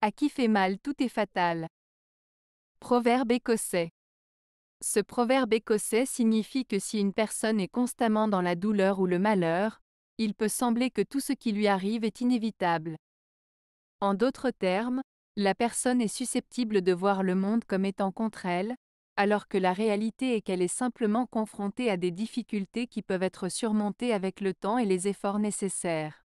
À qui fait mal tout est fatal. Proverbe écossais. Ce proverbe écossais signifie que si une personne est constamment dans la douleur ou le malheur, il peut sembler que tout ce qui lui arrive est inévitable. En d'autres termes, la personne est susceptible de voir le monde comme étant contre elle, alors que la réalité est qu'elle est simplement confrontée à des difficultés qui peuvent être surmontées avec le temps et les efforts nécessaires.